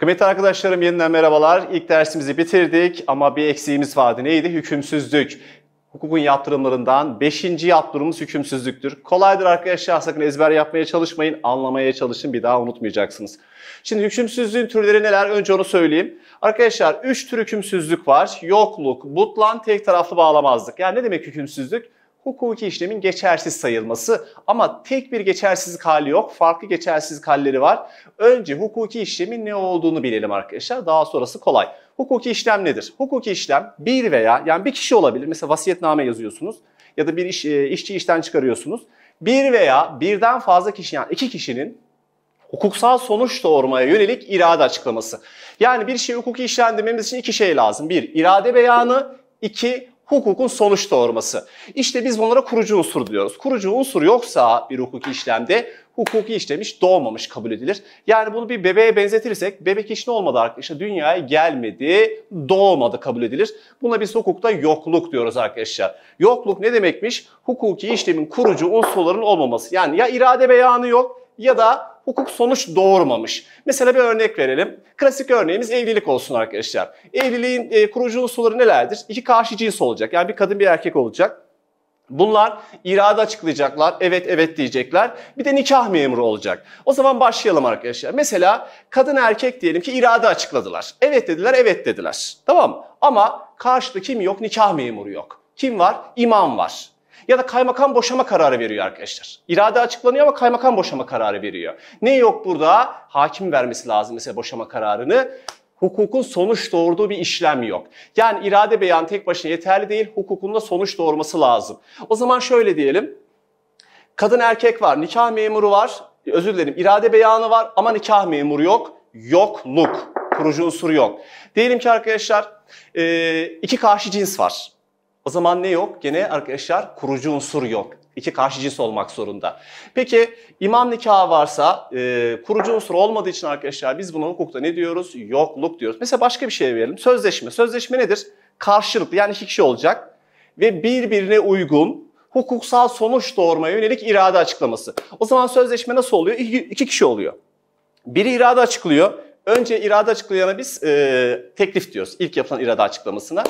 Kıymetli arkadaşlarım yeniden merhabalar. İlk dersimizi bitirdik ama bir eksiğimiz vardı. Neydi? Hükümsüzlük. Hukukun yaptırımlarından 5. yaptırımımız hükümsüzlüktür. Kolaydır arkadaşlar sakın ezber yapmaya çalışmayın. Anlamaya çalışın bir daha unutmayacaksınız. Şimdi hükümsüzlüğün türleri neler? Önce onu söyleyeyim. Arkadaşlar 3 tür hükümsüzlük var. Yokluk, butlan, tek taraflı bağlamazlık. Yani ne demek hükümsüzlük? hukuki işlemin geçersiz sayılması. Ama tek bir geçersizlik hali yok. Farklı geçersizlik halleri var. Önce hukuki işlemin ne olduğunu bilelim arkadaşlar. Daha sonrası kolay. Hukuki işlem nedir? Hukuki işlem bir veya yani bir kişi olabilir. Mesela vasiyetname yazıyorsunuz ya da bir iş, e, işçi işten çıkarıyorsunuz. Bir veya birden fazla kişi yani iki kişinin hukuksal sonuç doğurmaya yönelik irade açıklaması. Yani bir şey hukuki işlem için iki şey lazım. Bir, irade beyanı. iki hukukun sonuç doğurması. İşte biz bunlara kurucu unsur diyoruz. Kurucu unsur yoksa bir hukuki işlemde hukuki işlemiş doğmamış kabul edilir. Yani bunu bir bebeğe benzetirsek bebek hiç ne olmadı arkadaşlar? Dünyaya gelmedi, doğmadı kabul edilir. Buna biz hukukta yokluk diyoruz arkadaşlar. Yokluk ne demekmiş? Hukuki işlemin kurucu unsurların olmaması. Yani ya irade beyanı yok ya da hukuk sonuç doğurmamış. Mesela bir örnek verelim. Klasik örneğimiz evlilik olsun arkadaşlar. Evliliğin e, kurucu unsurları nelerdir? İki karşı cins olacak. Yani bir kadın bir erkek olacak. Bunlar irade açıklayacaklar, evet evet diyecekler. Bir de nikah memuru olacak. O zaman başlayalım arkadaşlar. Mesela kadın erkek diyelim ki irade açıkladılar. Evet dediler, evet dediler. Tamam Ama karşıda kim yok? Nikah memuru yok. Kim var? İmam var. Ya da kaymakam boşama kararı veriyor arkadaşlar. İrade açıklanıyor ama kaymakam boşama kararı veriyor. Ne yok burada? Hakim vermesi lazım mesela boşama kararını hukukun sonuç doğurduğu bir işlem yok. Yani irade beyan tek başına yeterli değil, hukukun da sonuç doğurması lazım. O zaman şöyle diyelim. Kadın erkek var, nikah memuru var, özür dilerim irade beyanı var ama nikah memuru yok. Yokluk, kurucu unsuru yok. Diyelim ki arkadaşlar iki karşı cins var. O zaman ne yok? Gene arkadaşlar kurucu unsur yok. İki karşı cins olmak zorunda. Peki imam nikahı varsa e, kurucu unsur olmadığı için arkadaşlar biz bunu hukukta ne diyoruz? Yokluk diyoruz. Mesela başka bir şey verelim. Sözleşme. Sözleşme nedir? Karşılıklı yani iki kişi olacak ve birbirine uygun hukuksal sonuç doğurmaya yönelik irade açıklaması. O zaman sözleşme nasıl oluyor? İki, iki kişi oluyor. Biri irade açıklıyor. Önce irade açıklayana biz e, teklif diyoruz. ilk yapılan irade açıklamasına.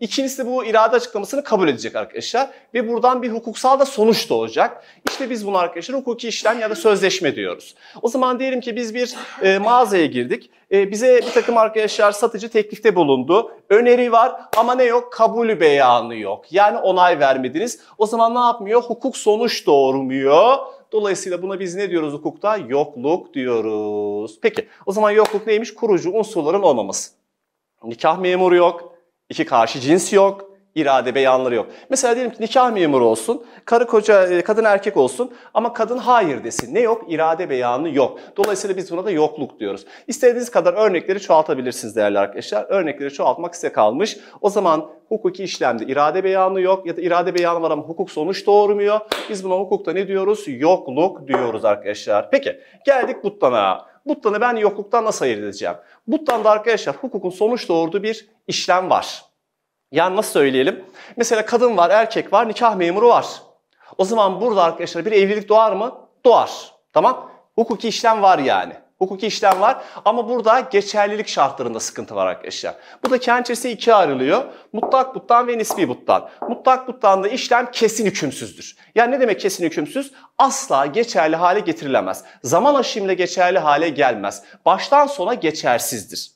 İkincisi bu irade açıklamasını kabul edecek arkadaşlar. Ve buradan bir hukuksal da sonuç da olacak. İşte biz bunu arkadaşlar hukuki işlem ya da sözleşme diyoruz. O zaman diyelim ki biz bir e, mağazaya girdik. E, bize bir takım arkadaşlar satıcı teklifte bulundu. Öneri var ama ne yok? Kabulü beyanı yok. Yani onay vermediniz. O zaman ne yapmıyor? Hukuk sonuç doğurmuyor Dolayısıyla buna biz ne diyoruz hukukta? Yokluk diyoruz. Peki o zaman yokluk neymiş? Kurucu unsurların olmaması. Nikah memuru yok, iki karşı cins yok, irade beyanları yok. Mesela diyelim ki nikah memuru olsun, karı koca, e, kadın erkek olsun ama kadın hayır desin. Ne yok? İrade beyanı yok. Dolayısıyla biz buna da yokluk diyoruz. İstediğiniz kadar örnekleri çoğaltabilirsiniz değerli arkadaşlar. Örnekleri çoğaltmak size kalmış. O zaman hukuki işlemde irade beyanı yok ya da irade beyanı var ama hukuk sonuç doğurmuyor. Biz buna hukukta ne diyoruz? Yokluk diyoruz arkadaşlar. Peki geldik butlana. Butlanı ben yokluktan nasıl ayırt edeceğim? Butlanda arkadaşlar hukukun sonuç doğurduğu bir işlem var. Yani nasıl söyleyelim? Mesela kadın var, erkek var, nikah memuru var. O zaman burada arkadaşlar bir evlilik doğar mı? Doğar. Tamam. Hukuki işlem var yani. Hukuki işlem var ama burada geçerlilik şartlarında sıkıntı var arkadaşlar. Bu da kendisi ikiye ayrılıyor. Mutlak buttan ve nispi buttan. Mutlak buttan da işlem kesin hükümsüzdür. Yani ne demek kesin hükümsüz? Asla geçerli hale getirilemez. Zaman aşımıyla geçerli hale gelmez. Baştan sona geçersizdir.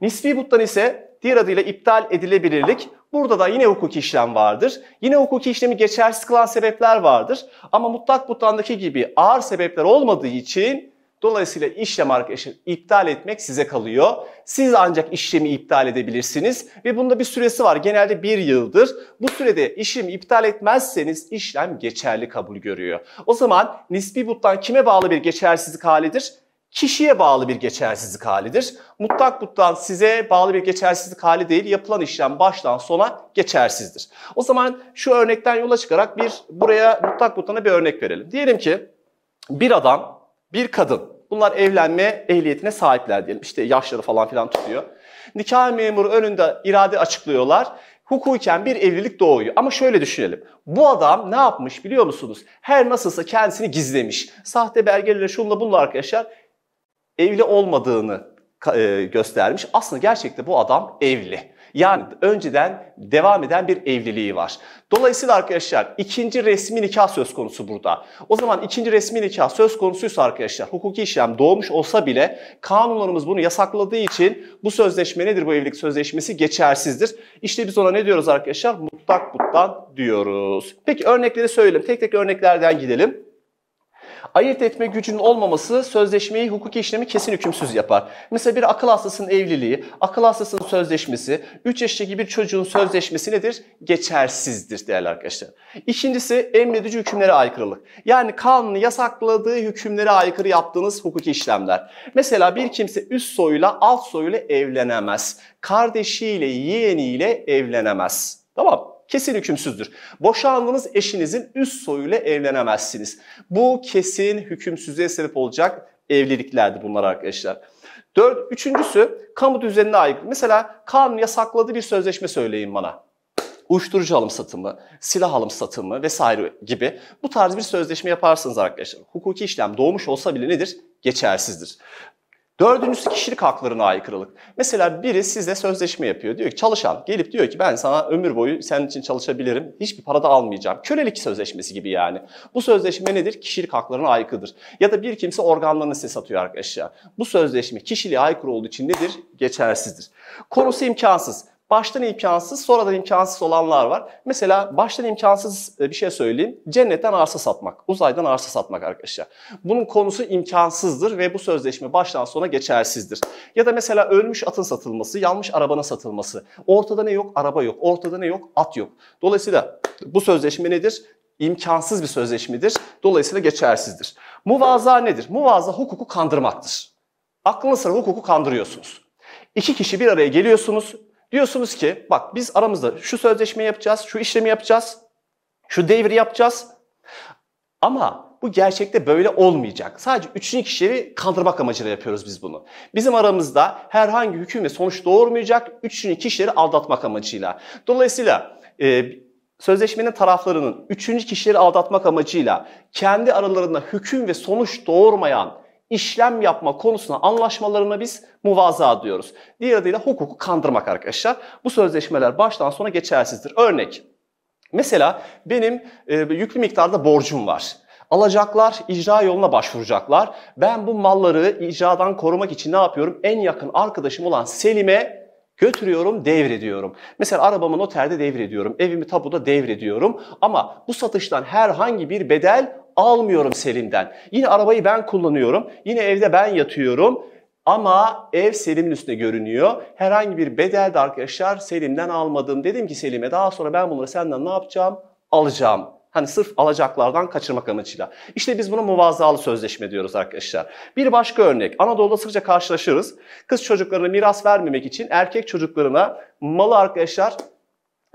Nispi buttan ise diğer adıyla iptal edilebilirlik. Burada da yine hukuki işlem vardır. Yine hukuki işlemi geçersiz kılan sebepler vardır. Ama mutlak butandaki gibi ağır sebepler olmadığı için dolayısıyla işlem arkadaşlar iptal etmek size kalıyor. Siz ancak işlemi iptal edebilirsiniz ve bunda bir süresi var. Genelde bir yıldır. Bu sürede işlemi iptal etmezseniz işlem geçerli kabul görüyor. O zaman nispi butan kime bağlı bir geçersizlik halidir? kişiye bağlı bir geçersizlik halidir. Mutlak butlan size bağlı bir geçersizlik hali değil, yapılan işlem baştan sona geçersizdir. O zaman şu örnekten yola çıkarak bir buraya mutlak butlana bir örnek verelim. Diyelim ki bir adam, bir kadın bunlar evlenme ehliyetine sahipler diyelim. İşte yaşları falan filan tutuyor. Nikah memuru önünde irade açıklıyorlar hukuken bir evlilik doğuyor. Ama şöyle düşünelim. Bu adam ne yapmış biliyor musunuz? Her nasılsa kendisini gizlemiş. Sahte belgelerle şunla bunla arkadaşlar evli olmadığını e, göstermiş. Aslında gerçekte bu adam evli. Yani önceden devam eden bir evliliği var. Dolayısıyla arkadaşlar ikinci resmi nikah söz konusu burada. O zaman ikinci resmi nikah söz konusuysa arkadaşlar hukuki işlem doğmuş olsa bile kanunlarımız bunu yasakladığı için bu sözleşme nedir bu evlilik sözleşmesi geçersizdir. İşte biz ona ne diyoruz arkadaşlar? Mutlak buttan diyoruz. Peki örnekleri söyleyelim. Tek tek örneklerden gidelim ayırt etme gücünün olmaması sözleşmeyi hukuki işlemi kesin hükümsüz yapar. Mesela bir akıl hastasının evliliği, akıl hastasının sözleşmesi, 3 yaşındaki bir çocuğun sözleşmesi nedir? Geçersizdir değerli arkadaşlar. İkincisi emredici hükümlere aykırılık. Yani kanunu yasakladığı hükümlere aykırı yaptığınız hukuki işlemler. Mesela bir kimse üst soyuyla alt soyuyla evlenemez. Kardeşiyle, yeğeniyle evlenemez. Tamam kesin hükümsüzdür. Boşandığınız eşinizin üst soyuyla evlenemezsiniz. Bu kesin hükümsüzlüğe sebep olacak evliliklerdi bunlar arkadaşlar. Dört, üçüncüsü kamu düzenine aykırı. Mesela kanun yasakladığı bir sözleşme söyleyin bana uyuşturucu alım satımı, silah alım satımı vesaire gibi bu tarz bir sözleşme yaparsınız arkadaşlar. Hukuki işlem doğmuş olsa bile nedir? Geçersizdir. Dördüncüsü kişilik haklarına aykırılık. Mesela biri sizle sözleşme yapıyor. Diyor ki çalışan gelip diyor ki ben sana ömür boyu senin için çalışabilirim. Hiçbir para da almayacağım. Kölelik sözleşmesi gibi yani. Bu sözleşme nedir? Kişilik haklarına aykırıdır. Ya da bir kimse organlarını size satıyor arkadaşlar. Bu sözleşme kişiliğe aykırı olduğu için nedir? Geçersizdir. Konusu imkansız baştan imkansız, sonradan imkansız olanlar var. Mesela baştan imkansız e, bir şey söyleyeyim. Cennetten arsa satmak, uzaydan arsa satmak arkadaşlar. Bunun konusu imkansızdır ve bu sözleşme baştan sona geçersizdir. Ya da mesela ölmüş atın satılması, yanmış arabanın satılması. Ortada ne yok? Araba yok. Ortada ne yok? At yok. Dolayısıyla bu sözleşme nedir? İmkansız bir sözleşmedir. Dolayısıyla geçersizdir. Muvaza nedir? Muvaza hukuku kandırmaktır. Aklınızda hukuku kandırıyorsunuz. İki kişi bir araya geliyorsunuz. Diyorsunuz ki bak biz aramızda şu sözleşme yapacağız, şu işlemi yapacağız, şu devri yapacağız. Ama bu gerçekte böyle olmayacak. Sadece üçüncü kişileri kandırmak amacıyla yapıyoruz biz bunu. Bizim aramızda herhangi hüküm ve sonuç doğurmayacak üçüncü kişileri aldatmak amacıyla. Dolayısıyla e, sözleşmenin taraflarının üçüncü kişileri aldatmak amacıyla kendi aralarında hüküm ve sonuç doğurmayan işlem yapma konusuna anlaşmalarına biz muvaza diyoruz. Diğer adıyla hukuku kandırmak arkadaşlar. Bu sözleşmeler baştan sona geçersizdir. Örnek mesela benim e, yüklü miktarda borcum var. Alacaklar icra yoluna başvuracaklar. Ben bu malları icradan korumak için ne yapıyorum? En yakın arkadaşım olan Selim'e götürüyorum, devrediyorum. Mesela arabamı noterde devrediyorum, evimi tapuda devrediyorum ama bu satıştan herhangi bir bedel almıyorum Selim'den. Yine arabayı ben kullanıyorum. Yine evde ben yatıyorum. Ama ev Selim'in üstüne görünüyor. Herhangi bir bedel de arkadaşlar Selim'den almadım. Dedim ki Selim'e daha sonra ben bunları senden ne yapacağım? Alacağım. Hani sırf alacaklardan kaçırmak amacıyla. İşte biz bunu muvazzalı sözleşme diyoruz arkadaşlar. Bir başka örnek. Anadolu'da sıkça karşılaşırız. Kız çocuklarına miras vermemek için erkek çocuklarına malı arkadaşlar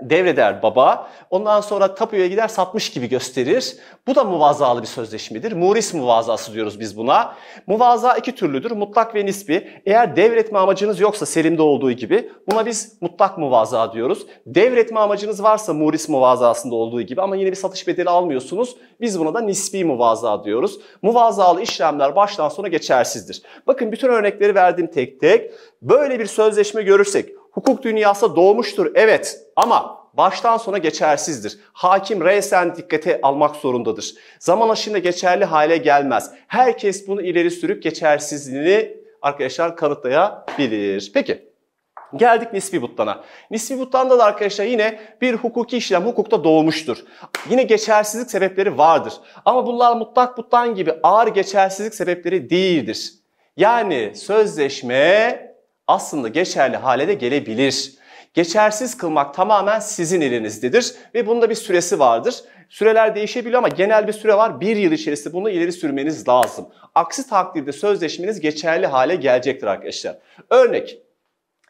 devreder baba. Ondan sonra tapuya gider satmış gibi gösterir. Bu da muvazalı bir sözleşmedir. Muris muvazası diyoruz biz buna. Muvaza iki türlüdür. Mutlak ve nispi. Eğer devretme amacınız yoksa Selim'de olduğu gibi buna biz mutlak muvaza diyoruz. Devretme amacınız varsa muris muvazasında olduğu gibi ama yine bir satış bedeli almıyorsunuz. Biz buna da nispi muvaza diyoruz. Muvazalı işlemler baştan sona geçersizdir. Bakın bütün örnekleri verdim tek tek. Böyle bir sözleşme görürsek Hukuk dünyasında doğmuştur evet ama baştan sona geçersizdir. Hakim resen dikkate almak zorundadır. Zaman aşınca geçerli hale gelmez. Herkes bunu ileri sürüp geçersizliğini arkadaşlar kanıtlayabilir. Peki Geldik nispi butlana. Nispi butlanda da arkadaşlar yine bir hukuki işlem hukukta doğmuştur. Yine geçersizlik sebepleri vardır. Ama bunlar mutlak buttan gibi ağır geçersizlik sebepleri değildir. Yani sözleşme aslında geçerli hale de gelebilir. Geçersiz kılmak tamamen sizin elinizdedir ve bunun bir süresi vardır. Süreler değişebiliyor ama genel bir süre var. Bir yıl içerisinde bunu ileri sürmeniz lazım. Aksi takdirde sözleşmeniz geçerli hale gelecektir arkadaşlar. Örnek,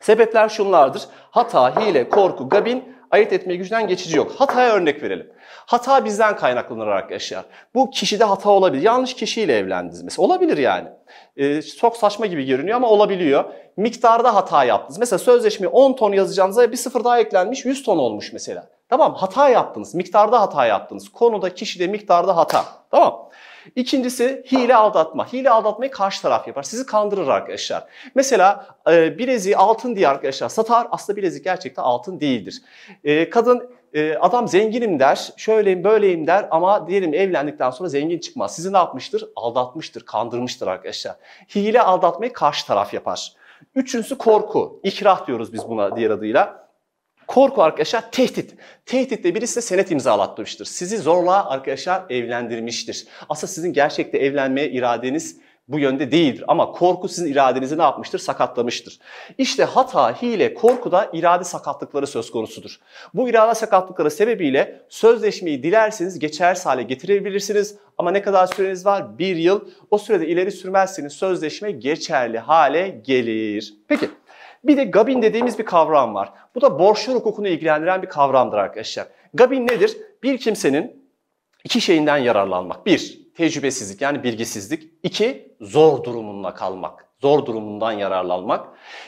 sebepler şunlardır. Hata, hile, korku, gabin ayırt etmeye gücünden geçici yok. Hataya örnek verelim. Hata bizden kaynaklanarak yaşar. Bu kişide hata olabilir. Yanlış kişiyle evlendiniz mesela. Olabilir yani. Ee, çok saçma gibi görünüyor ama olabiliyor. Miktarda hata yaptınız. Mesela sözleşmeye 10 ton yazacağınıza bir sıfır daha eklenmiş 100 ton olmuş mesela. Tamam hata yaptınız. Miktarda hata yaptınız. Konuda, kişide, miktarda hata. Tamam. İkincisi hile aldatma. Hile aldatmayı karşı taraf yapar. Sizi kandırır arkadaşlar. Mesela e, bileziği altın diye arkadaşlar satar. Aslında bilezik gerçekten altın değildir. E, kadın e, adam zenginim der, şöyleyim böyleyim der ama diyelim evlendikten sonra zengin çıkmaz. Sizi ne yapmıştır? Aldatmıştır, kandırmıştır arkadaşlar. Hile aldatmayı karşı taraf yapar. Üçüncüsü korku. İkrah diyoruz biz buna diğer adıyla. Korku arkadaşlar tehdit. Tehditle birisi senet imzalatmıştır. Sizi zorla arkadaşlar evlendirmiştir. Aslında sizin gerçekte evlenmeye iradeniz bu yönde değildir. Ama korku sizin iradenizi ne yapmıştır? Sakatlamıştır. İşte hata, hile, korkuda irade sakatlıkları söz konusudur. Bu irade sakatlıkları sebebiyle sözleşmeyi dilerseniz geçersiz hale getirebilirsiniz. Ama ne kadar süreniz var? Bir yıl. O sürede ileri sürmezseniz sözleşme geçerli hale gelir. Peki. Bir de Gabin dediğimiz bir kavram var. Bu da borçlar hukukunu ilgilendiren bir kavramdır arkadaşlar. Gabin nedir? Bir kimsenin iki şeyinden yararlanmak. Bir, tecrübesizlik yani bilgisizlik. İki, zor durumunda kalmak. Zor durumundan yararlanmak.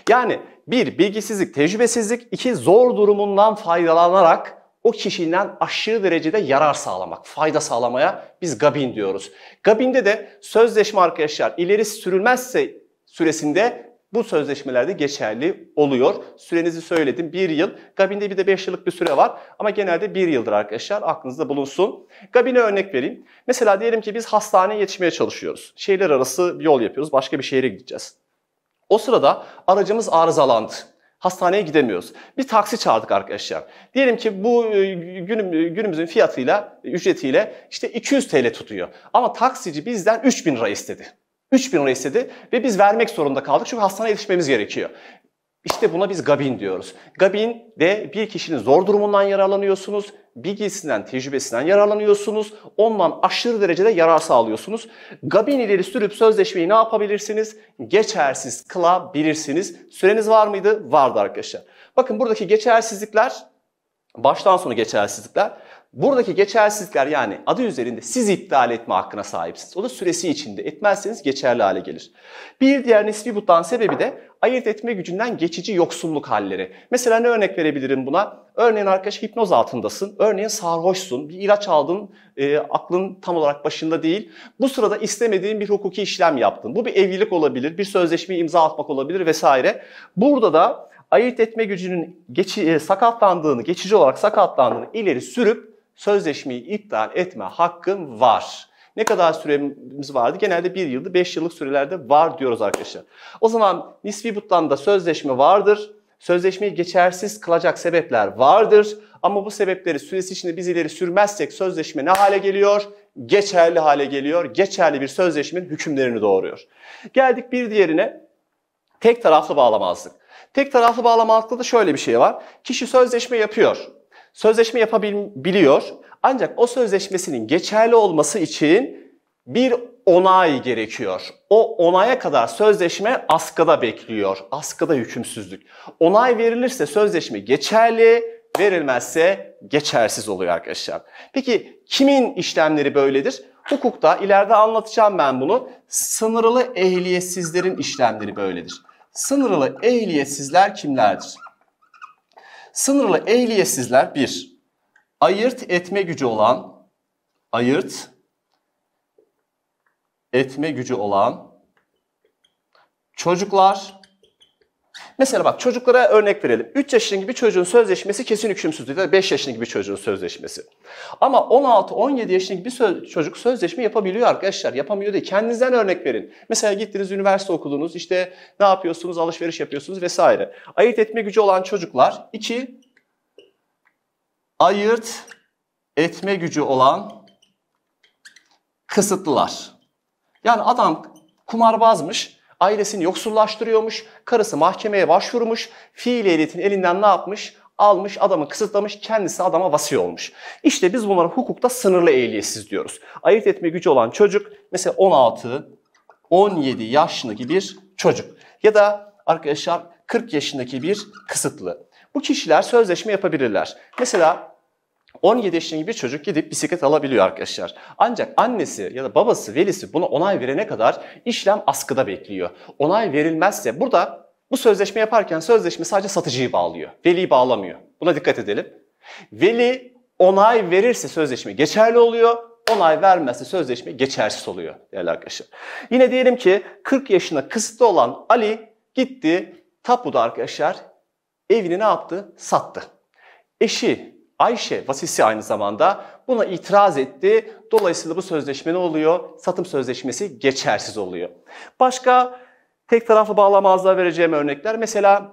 Yani bir, bilgisizlik, tecrübesizlik. iki zor durumundan faydalanarak o kişiden aşırı derecede yarar sağlamak, fayda sağlamaya biz gabin diyoruz. Gabinde de sözleşme arkadaşlar ileri sürülmezse süresinde bu sözleşmelerde geçerli oluyor. Sürenizi söyledim 1 yıl. Gabinde bir de 5 yıllık bir süre var ama genelde 1 yıldır arkadaşlar aklınızda bulunsun. Gabine örnek vereyim. Mesela diyelim ki biz hastaneye yetişmeye çalışıyoruz. Şehirler arası bir yol yapıyoruz başka bir şehre gideceğiz. O sırada aracımız arızalandı. Hastaneye gidemiyoruz. Bir taksi çağırdık arkadaşlar. Diyelim ki bu e, e, günümüzün fiyatıyla, ücretiyle işte 200 TL tutuyor. Ama taksici bizden 3000 lira istedi. 3000 lira istedi ve biz vermek zorunda kaldık çünkü hastaneye yetişmemiz gerekiyor. İşte buna biz Gabin diyoruz. Gabin de bir kişinin zor durumundan yararlanıyorsunuz, bilgisinden, tecrübesinden yararlanıyorsunuz, ondan aşırı derecede yarar sağlıyorsunuz. Gabin ileri sürüp sözleşmeyi ne yapabilirsiniz? Geçersiz kılabilirsiniz. Süreniz var mıydı? Vardı arkadaşlar. Bakın buradaki geçersizlikler, baştan sona geçersizlikler buradaki geçersizlikler yani adı üzerinde siz iptal etme hakkına sahipsiniz. O da süresi içinde. Etmezseniz geçerli hale gelir. Bir diğer nispi butlan sebebi de ayırt etme gücünden geçici yoksulluk halleri. Mesela ne örnek verebilirim buna? Örneğin arkadaş hipnoz altındasın, örneğin sarhoşsun, bir ilaç aldın, e, aklın tam olarak başında değil. Bu sırada istemediğin bir hukuki işlem yaptın. Bu bir evlilik olabilir, bir sözleşmeyi imza atmak olabilir vesaire. Burada da ayırt etme gücünün geçi, e, sakatlandığını, geçici olarak sakatlandığını ileri sürüp sözleşmeyi iptal etme hakkın var. Ne kadar süremiz vardı? Genelde bir yılda beş yıllık sürelerde var diyoruz arkadaşlar. O zaman nispi butlamda sözleşme vardır. Sözleşmeyi geçersiz kılacak sebepler vardır. Ama bu sebepleri süresi içinde biz ileri sürmezsek sözleşme ne hale geliyor? Geçerli hale geliyor. Geçerli bir sözleşmenin hükümlerini doğuruyor. Geldik bir diğerine tek taraflı bağlamazlık. Tek taraflı bağlamazlıkta da şöyle bir şey var. Kişi sözleşme yapıyor sözleşme yapabiliyor. Ancak o sözleşmesinin geçerli olması için bir onay gerekiyor. O onaya kadar sözleşme askıda bekliyor. Askıda hükümsüzlük. Onay verilirse sözleşme geçerli, verilmezse geçersiz oluyor arkadaşlar. Peki kimin işlemleri böyledir? Hukukta ileride anlatacağım ben bunu. Sınırlı ehliyetsizlerin işlemleri böyledir. Sınırlı ehliyetsizler kimlerdir? Sınırlı ehliyetsizler bir, ayırt etme gücü olan, ayırt etme gücü olan çocuklar Mesela bak çocuklara örnek verelim. 3 yaşındaki bir çocuğun sözleşmesi kesin hükümsüzlüğü ya da 5 yaşındaki bir çocuğun sözleşmesi. Ama 16-17 yaşındaki bir söz, çocuk sözleşme yapabiliyor arkadaşlar. Yapamıyor değil. Kendinizden örnek verin. Mesela gittiniz üniversite okudunuz işte ne yapıyorsunuz alışveriş yapıyorsunuz vesaire. Ayırt etme gücü olan çocuklar 2 ayırt etme gücü olan kısıtlılar. Yani adam kumarbazmış. Ailesini yoksullaştırıyormuş. Karısı mahkemeye başvurmuş. Fiil ehliyetin elinden ne yapmış? almış, adamı kısıtlamış, kendisi adama vasi olmuş. İşte biz bunları hukukta sınırlı ehliyetsiz diyoruz. Ayırt etme gücü olan çocuk mesela 16, 17 yaşındaki bir çocuk ya da arkadaşlar 40 yaşındaki bir kısıtlı. Bu kişiler sözleşme yapabilirler. Mesela 17 yaşındaki bir çocuk gidip bisiklet alabiliyor arkadaşlar. Ancak annesi ya da babası, velisi buna onay verene kadar işlem askıda bekliyor. Onay verilmezse burada bu sözleşme yaparken sözleşme sadece satıcıyı bağlıyor. Veliyi bağlamıyor. Buna dikkat edelim. Veli onay verirse sözleşme geçerli oluyor. Onay vermezse sözleşme geçersiz oluyor değerli arkadaşlar. Yine diyelim ki 40 yaşına kısıtlı olan Ali gitti tapuda arkadaşlar evini ne yaptı? Sattı. Eşi Ayşe vasisi aynı zamanda buna itiraz etti. Dolayısıyla bu sözleşme ne oluyor? Satım sözleşmesi geçersiz oluyor. Başka tek taraflı bağlamazlığa vereceğim örnekler mesela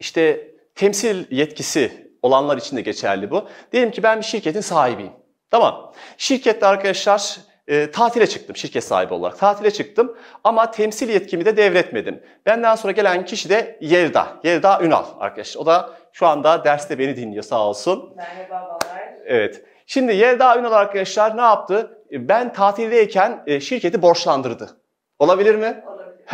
işte temsil yetkisi olanlar için de geçerli bu. Diyelim ki ben bir şirketin sahibiyim. Tamam. Şirkette arkadaşlar e, tatile çıktım şirket sahibi olarak. Tatile çıktım ama temsil yetkimi de devretmedim. Benden sonra gelen kişi de Yelda. Yelda Ünal arkadaşlar. O da şu anda derste beni dinliyor sağ olsun. Merhabalar. Evet. Şimdi Yelda Ünal arkadaşlar ne yaptı? E, ben tatildeyken e, şirketi borçlandırdı. Olabilir mi?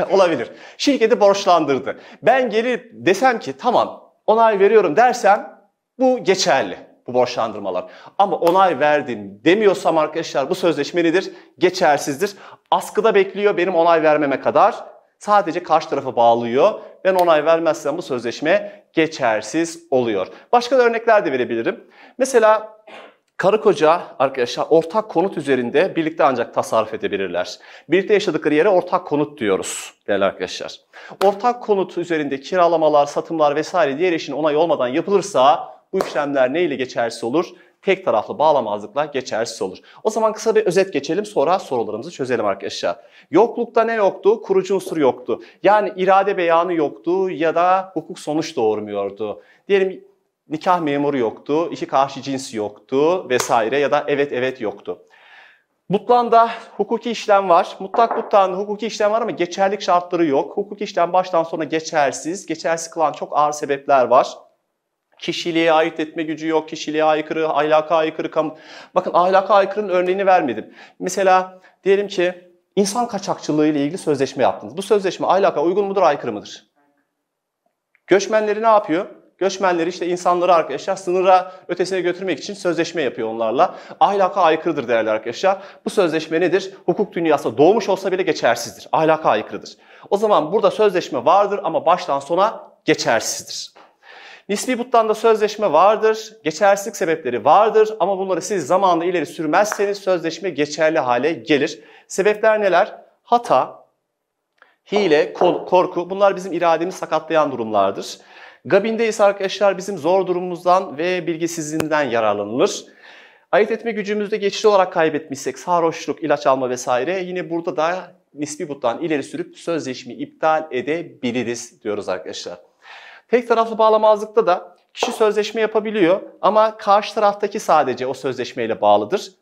Olabilir. Olabilir. Şirketi borçlandırdı. Ben gelip desem ki tamam onay veriyorum dersem bu geçerli bu borçlandırmalar. Ama onay verdim demiyorsam arkadaşlar bu sözleşme nedir? Geçersizdir. Askıda bekliyor benim onay vermeme kadar. Sadece karşı tarafı bağlıyor ben onay vermezsem bu sözleşme geçersiz oluyor. Başka da örnekler de verebilirim. Mesela Karı koca arkadaşlar ortak konut üzerinde birlikte ancak tasarruf edebilirler. Birlikte yaşadıkları yere ortak konut diyoruz değerli arkadaşlar. Ortak konut üzerinde kiralamalar, satımlar vesaire diğer eşin onay olmadan yapılırsa bu işlemler ne ile geçersiz olur? tek taraflı bağlamazlıkla geçersiz olur. O zaman kısa bir özet geçelim sonra sorularımızı çözelim arkadaşlar. Yoklukta ne yoktu? Kurucu unsur yoktu. Yani irade beyanı yoktu ya da hukuk sonuç doğurmuyordu. Diyelim nikah memuru yoktu, iki karşı cins yoktu vesaire ya da evet evet yoktu. Mutlanda hukuki işlem var. Mutlak mutlanda hukuki işlem var ama geçerlik şartları yok. Hukuki işlem baştan sona geçersiz. Geçersiz kılan çok ağır sebepler var. Kişiliğe ait etme gücü yok, kişiliğe aykırı, ahlaka aykırı. Kam Bakın ahlaka aykırının örneğini vermedim. Mesela diyelim ki insan kaçakçılığı ile ilgili sözleşme yaptınız. Bu sözleşme ahlaka uygun mudur, aykırı mıdır? Göçmenleri ne yapıyor? Göçmenleri işte insanları arkadaşlar sınıra ötesine götürmek için sözleşme yapıyor onlarla. Ahlaka aykırıdır değerli arkadaşlar. Bu sözleşme nedir? Hukuk dünyasında doğmuş olsa bile geçersizdir. Ahlaka aykırıdır. O zaman burada sözleşme vardır ama baştan sona geçersizdir. Nispi butlanda sözleşme vardır, geçersizlik sebepleri vardır ama bunları siz zamanla ileri sürmezseniz sözleşme geçerli hale gelir. Sebepler neler? Hata, hile, korku bunlar bizim irademi sakatlayan durumlardır. Gabindeyiz arkadaşlar bizim zor durumumuzdan ve bilgisizliğinden yararlanılır. Ayet etme gücümüzde geçici olarak kaybetmişsek sarhoşluk, ilaç alma vesaire yine burada da nisbi buttan ileri sürüp sözleşmeyi iptal edebiliriz diyoruz arkadaşlar. Tek taraflı bağlamazlıkta da kişi sözleşme yapabiliyor ama karşı taraftaki sadece o sözleşmeyle bağlıdır.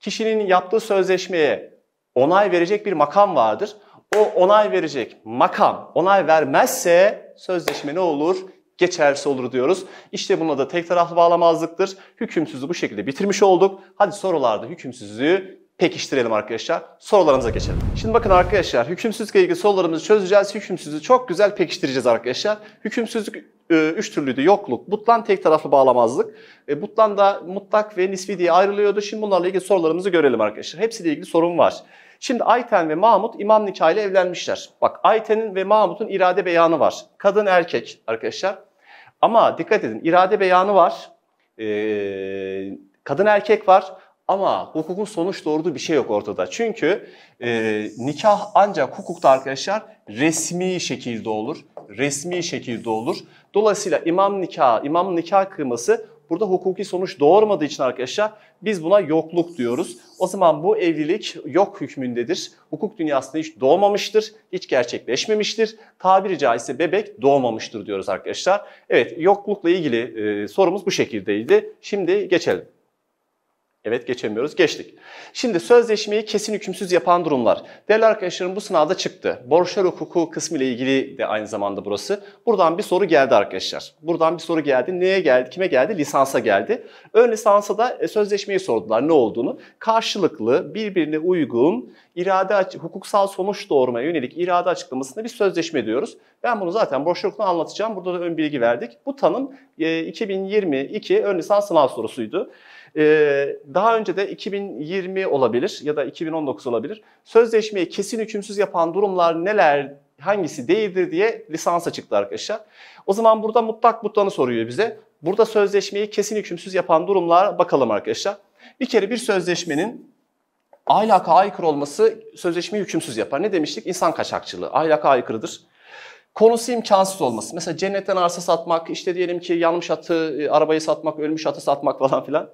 Kişinin yaptığı sözleşmeye onay verecek bir makam vardır. O onay verecek makam onay vermezse sözleşme ne olur? Geçerse olur diyoruz. İşte buna da tek taraflı bağlamazlıktır. Hükümsüzü bu şekilde bitirmiş olduk. Hadi sorularda hükümsüzlüğü pekiştirelim arkadaşlar. Sorularımıza geçelim. Şimdi bakın arkadaşlar hükümsüzlükle ilgili sorularımızı çözeceğiz. Hükümsüzlüğü çok güzel pekiştireceğiz arkadaşlar. Hükümsüzlük e, üç türlüydü. Yokluk, butlan, tek taraflı bağlamazlık. E, butlan da mutlak ve nispi diye ayrılıyordu. Şimdi bunlarla ilgili sorularımızı görelim arkadaşlar. Hepsiyle ilgili sorun var. Şimdi Ayten ve Mahmut imam nikahıyla evlenmişler. Bak Ayten'in ve Mahmut'un irade beyanı var. Kadın erkek arkadaşlar. Ama dikkat edin irade beyanı var. Ee, kadın erkek var. Ama hukukun sonuç doğurduğu bir şey yok ortada. Çünkü e, nikah ancak hukukta arkadaşlar resmi şekilde olur. Resmi şekilde olur. Dolayısıyla imam nikahı, imam nikah kıyması burada hukuki sonuç doğurmadığı için arkadaşlar biz buna yokluk diyoruz. O zaman bu evlilik yok hükmündedir. Hukuk dünyasında hiç doğmamıştır, hiç gerçekleşmemiştir. Tabiri caizse bebek doğmamıştır diyoruz arkadaşlar. Evet yoklukla ilgili e, sorumuz bu şekildeydi. Şimdi geçelim. Evet geçemiyoruz. Geçtik. Şimdi sözleşmeyi kesin hükümsüz yapan durumlar. Değerli arkadaşlarım bu sınavda çıktı. Borçlar hukuku kısmı ile ilgili de aynı zamanda burası. Buradan bir soru geldi arkadaşlar. Buradan bir soru geldi. Neye geldi? Kime geldi? Lisansa geldi. Ön lisansa da e, sözleşmeyi sordular ne olduğunu. Karşılıklı birbirine uygun irade hukuksal sonuç doğurmaya yönelik irade açıklamasında bir sözleşme diyoruz. Ben bunu zaten borçlar hukukunu anlatacağım. Burada da ön bilgi verdik. Bu tanım 2022 e, ön lisans sınav sorusuydu. Ee, daha önce de 2020 olabilir ya da 2019 olabilir. Sözleşmeyi kesin hükümsüz yapan durumlar neler hangisi değildir diye lisansa çıktı arkadaşlar. O zaman burada mutlak mutlanı soruyor bize. Burada sözleşmeyi kesin hükümsüz yapan durumlar bakalım arkadaşlar. Bir kere bir sözleşmenin ahlaka aykırı olması sözleşmeyi hükümsüz yapar. Ne demiştik? İnsan kaçakçılığı. Ahlaka aykırıdır. Konusu imkansız olması. Mesela cennetten arsa satmak, işte diyelim ki yanmış atı, e, arabayı satmak, ölmüş atı satmak falan filan.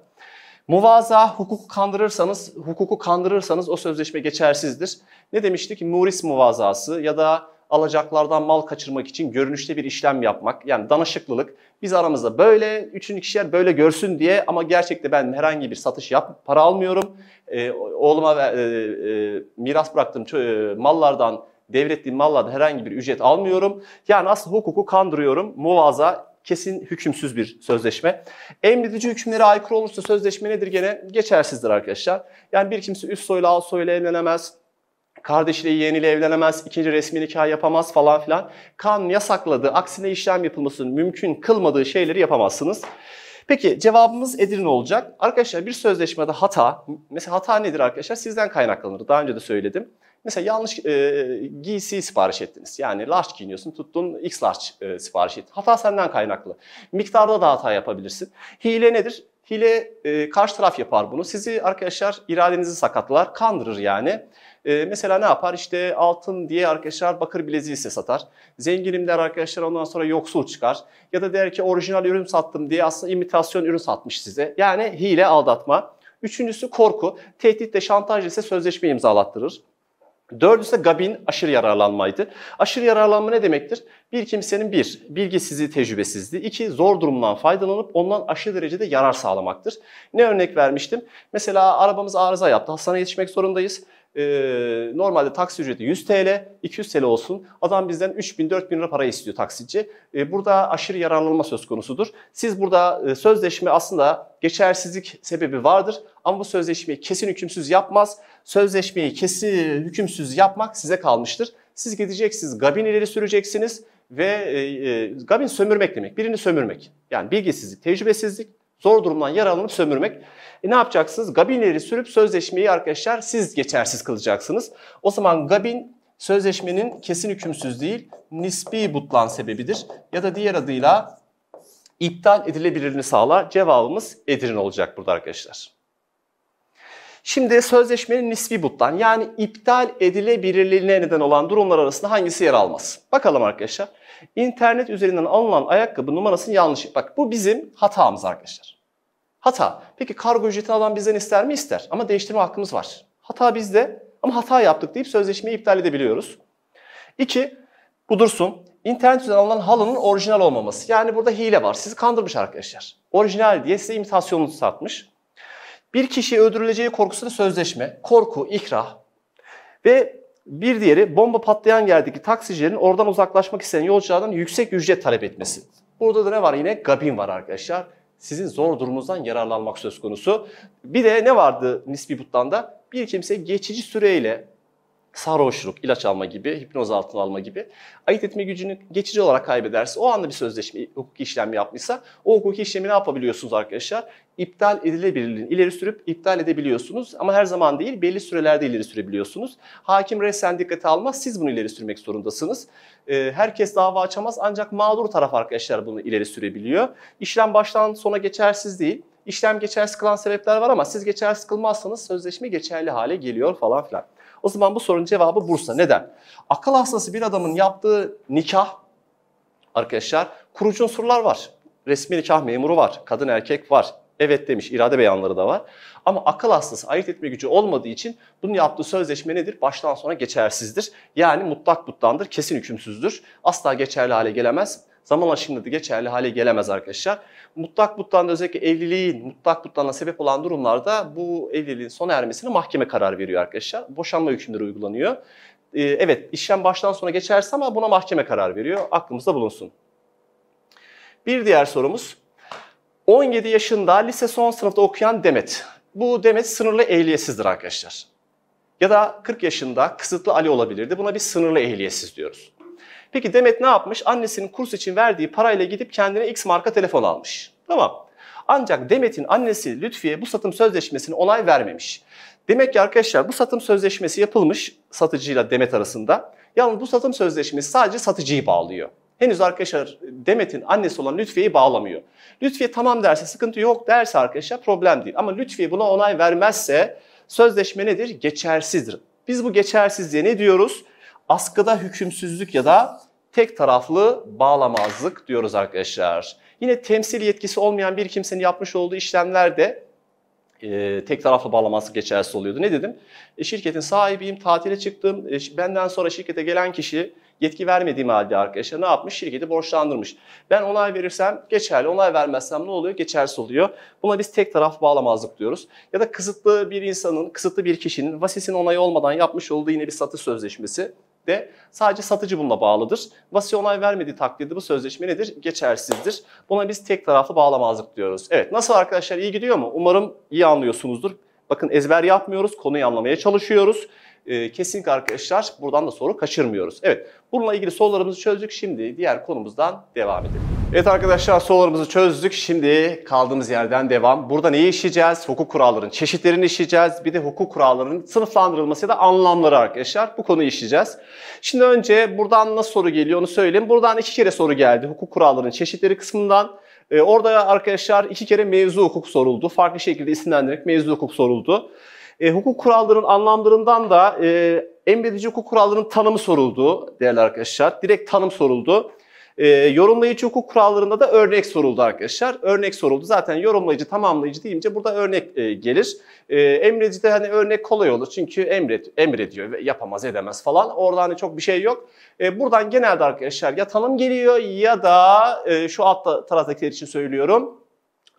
Muvaza hukuku kandırırsanız, hukuku kandırırsanız o sözleşme geçersizdir. Ne demiştik? Muris muvazası ya da alacaklardan mal kaçırmak için görünüşte bir işlem yapmak. Yani danışıklılık. Biz aramızda böyle, üçüncü kişiler böyle görsün diye ama gerçekte ben herhangi bir satış yap, para almıyorum. E, oğluma e, e, miras bıraktığım e, mallardan devrettiğim mallarda herhangi bir ücret almıyorum. Yani aslında hukuku kandırıyorum. Muvaza kesin hükümsüz bir sözleşme. Emredici hükümlere aykırı olursa sözleşme nedir gene? Geçersizdir arkadaşlar. Yani bir kimse üst soyla alt soyla evlenemez. Kardeşiyle yeğeniyle evlenemez, ikinci resmi nikah yapamaz falan filan. Kanun yasakladığı, aksine işlem yapılmasının mümkün kılmadığı şeyleri yapamazsınız. Peki cevabımız Edirne olacak. Arkadaşlar bir sözleşmede hata, mesela hata nedir arkadaşlar? Sizden kaynaklanır. Daha önce de söyledim. Mesela yanlış e, giysi sipariş ettiniz. Yani large giyiniyorsun, tuttun X large e, sipariş ettin. Hata senden kaynaklı. Miktarda da hata yapabilirsin. Hile nedir? Hile e, karşı taraf yapar bunu. Sizi arkadaşlar iradenizi sakatlar, kandırır yani. E, mesela ne yapar? İşte altın diye arkadaşlar bakır bileziği size satar. Zenginim der arkadaşlar ondan sonra yoksul çıkar. Ya da der ki orijinal ürün sattım diye aslında imitasyon ürün satmış size. Yani hile aldatma. Üçüncüsü korku. Tehditle şantaj ise sözleşme imzalattırır. Dördüncüsü de Gabin aşırı yararlanmaydı. Aşırı yararlanma ne demektir? Bir kimsenin bir, bilgisizliği, tecrübesizliği. iki zor durumdan faydalanıp ondan aşırı derecede yarar sağlamaktır. Ne örnek vermiştim? Mesela arabamız arıza yaptı, hastaneye yetişmek zorundayız e, normalde taksi ücreti 100 TL, 200 TL olsun. Adam bizden 3000-4000 lira para istiyor taksici. E, burada aşırı yararlanma söz konusudur. Siz burada e, sözleşme aslında geçersizlik sebebi vardır ama bu sözleşmeyi kesin hükümsüz yapmaz. Sözleşmeyi kesin hükümsüz yapmak size kalmıştır. Siz gideceksiniz, gabin ileri süreceksiniz ve e, e, gabin sömürmek demek, birini sömürmek. Yani bilgisizlik, tecrübesizlik, zor durumdan yararlanıp sömürmek. E ne yapacaksınız? Gabinleri sürüp sözleşmeyi arkadaşlar siz geçersiz kılacaksınız. O zaman gabin sözleşmenin kesin hükümsüz değil, nispi butlan sebebidir. Ya da diğer adıyla iptal edilebilirini sağlar. Cevabımız Edirne olacak burada arkadaşlar. Şimdi sözleşmenin nispi butlan yani iptal edilebilirliğine neden olan durumlar arasında hangisi yer almaz? Bakalım arkadaşlar. İnternet üzerinden alınan ayakkabı numarasını yanlış. Bak bu bizim hatamız arkadaşlar. Hata. Peki kargo ücreti alan bizden ister mi? İster. Ama değiştirme hakkımız var. Hata bizde ama hata yaptık deyip sözleşmeyi iptal edebiliyoruz. İki, bu dursun. İnternet üzerinden alınan halının orijinal olmaması. Yani burada hile var. Sizi kandırmış arkadaşlar. Orijinal diye size imitasyonunuzu satmış. Bir kişi öldürüleceği korkusuyla sözleşme, korku, ikrah ve bir diğeri bomba patlayan yerdeki taksicilerin oradan uzaklaşmak isteyen yolculardan yüksek ücret talep etmesi. Burada da ne var yine? Gabin var arkadaşlar sizin zor durumunuzdan yararlanmak söz konusu. Bir de ne vardı nispi butlanda? Bir kimse geçici süreyle sarhoşluk, ilaç alma gibi, hipnoz altına alma gibi ayırt etme gücünü geçici olarak kaybederse, o anda bir sözleşme hukuki işlem yapmışsa o hukuki işlemi ne yapabiliyorsunuz arkadaşlar? İptal edilebilirliğini ileri sürüp iptal edebiliyorsunuz ama her zaman değil belli sürelerde ileri sürebiliyorsunuz. Hakim resen dikkate almaz siz bunu ileri sürmek zorundasınız. Ee, herkes dava açamaz ancak mağdur taraf arkadaşlar bunu ileri sürebiliyor. İşlem baştan sona geçersiz değil İşlem geçersiz kılan sebepler var ama siz geçersiz kılmazsanız sözleşme geçerli hale geliyor falan filan. O zaman bu sorunun cevabı Bursa. Neden? Akıl hastası bir adamın yaptığı nikah arkadaşlar kurucu unsurlar var. Resmi nikah memuru var, kadın erkek var. Evet demiş, irade beyanları da var. Ama akıl hastası ayırt etme gücü olmadığı için bunun yaptığı sözleşme nedir? Baştan sona geçersizdir. Yani mutlak butlandır, kesin hükümsüzdür. Asla geçerli hale gelemez zamanla şimdi geçerli hale gelemez arkadaşlar. Mutlak butlanda özellikle evliliğin mutlak butlana sebep olan durumlarda bu evliliğin sona ermesine mahkeme karar veriyor arkadaşlar. Boşanma hükümleri uygulanıyor. Ee, evet işlem baştan sona geçerse ama buna mahkeme karar veriyor. Aklımızda bulunsun. Bir diğer sorumuz. 17 yaşında lise son sınıfta okuyan Demet. Bu Demet sınırlı ehliyetsizdir arkadaşlar. Ya da 40 yaşında kısıtlı Ali olabilirdi. Buna bir sınırlı ehliyetsiz diyoruz. Peki Demet ne yapmış? Annesinin kurs için verdiği parayla gidip kendine X marka telefon almış. Tamam. Ancak Demet'in annesi Lütfiye bu satım sözleşmesini onay vermemiş. Demek ki arkadaşlar bu satım sözleşmesi yapılmış satıcıyla Demet arasında. Yalnız bu satım sözleşmesi sadece satıcıyı bağlıyor. Henüz arkadaşlar Demet'in annesi olan Lütfiye'yi bağlamıyor. Lütfiye tamam derse sıkıntı yok derse arkadaşlar problem değil. Ama Lütfiye buna onay vermezse sözleşme nedir? Geçersizdir. Biz bu geçersizliğe ne diyoruz? askıda hükümsüzlük ya da tek taraflı bağlamazlık diyoruz arkadaşlar. Yine temsil yetkisi olmayan bir kimsenin yapmış olduğu işlemlerde e, tek taraflı bağlamazlık geçersiz oluyordu. Ne dedim? E, şirketin sahibiyim, tatile çıktım. E, benden sonra şirkete gelen kişi yetki vermediğim halde arkadaşlar ne yapmış? Şirketi borçlandırmış. Ben onay verirsem geçerli, onay vermezsem ne oluyor? Geçersiz oluyor. Buna biz tek taraflı bağlamazlık diyoruz. Ya da kısıtlı bir insanın, kısıtlı bir kişinin vasisin onayı olmadan yapmış olduğu yine bir satış sözleşmesi de sadece satıcı bununla bağlıdır. Vasi onay vermediği takdirde bu sözleşme nedir? Geçersizdir. Buna biz tek taraflı bağlamazlık diyoruz. Evet nasıl arkadaşlar iyi gidiyor mu? Umarım iyi anlıyorsunuzdur. Bakın ezber yapmıyoruz, konuyu anlamaya çalışıyoruz. Ee, kesinlikle arkadaşlar buradan da soru kaçırmıyoruz. Evet bununla ilgili sorularımızı çözdük. Şimdi diğer konumuzdan devam edelim. Evet arkadaşlar sorularımızı çözdük. Şimdi kaldığımız yerden devam. Burada neyi işleyeceğiz? Hukuk kurallarının çeşitlerini işleyeceğiz. Bir de hukuk kurallarının sınıflandırılması ya da anlamları arkadaşlar. Bu konuyu işleyeceğiz. Şimdi önce buradan nasıl soru geliyor onu söyleyeyim. Buradan iki kere soru geldi. Hukuk kurallarının çeşitleri kısmından. Ee, orada arkadaşlar iki kere mevzu hukuk soruldu. Farklı şekilde isimlendirerek mevzu hukuk soruldu. E, hukuk kurallarının anlamlarından da e, emredici hukuk kurallarının tanımı soruldu değerli arkadaşlar. Direkt tanım soruldu. E, yorumlayıcı hukuk kurallarında da örnek soruldu arkadaşlar. Örnek soruldu. Zaten yorumlayıcı, tamamlayıcı deyince burada örnek e, gelir. E, emredici de hani örnek kolay olur. Çünkü emret, emrediyor ve yapamaz edemez falan. Orada hani çok bir şey yok. E, buradan genelde arkadaşlar ya tanım geliyor ya da e, şu alt taraftakiler için söylüyorum